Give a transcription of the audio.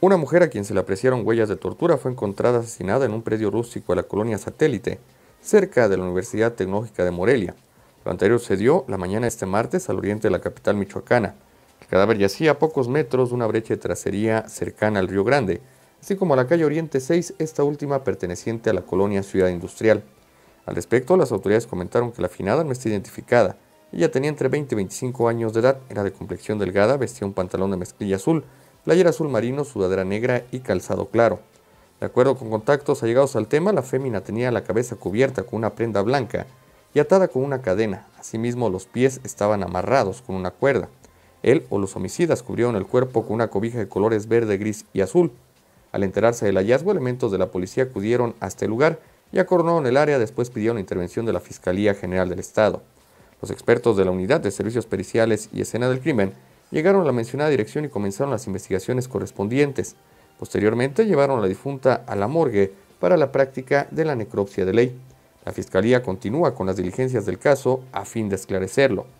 Una mujer a quien se le apreciaron huellas de tortura fue encontrada asesinada en un predio rústico de la colonia Satélite, cerca de la Universidad Tecnológica de Morelia. Lo anterior se dio la mañana de este martes al oriente de la capital michoacana. El cadáver yacía a pocos metros de una brecha de tracería cercana al Río Grande, así como a la calle Oriente 6, esta última perteneciente a la colonia Ciudad Industrial. Al respecto, las autoridades comentaron que la afinada no está identificada. Ella tenía entre 20 y 25 años de edad, era de complexión delgada, vestía un pantalón de mezclilla azul, playera azul marino, sudadera negra y calzado claro. De acuerdo con contactos allegados al tema, la fémina tenía la cabeza cubierta con una prenda blanca y atada con una cadena. Asimismo, los pies estaban amarrados con una cuerda. Él o los homicidas cubrieron el cuerpo con una cobija de colores verde, gris y azul. Al enterarse del hallazgo, elementos de la policía acudieron hasta el este lugar y acordonaron el área, después pidieron la intervención de la Fiscalía General del Estado. Los expertos de la Unidad de Servicios Periciales y Escena del Crimen llegaron a la mencionada dirección y comenzaron las investigaciones correspondientes. Posteriormente llevaron a la difunta a la morgue para la práctica de la necropsia de ley. La Fiscalía continúa con las diligencias del caso a fin de esclarecerlo.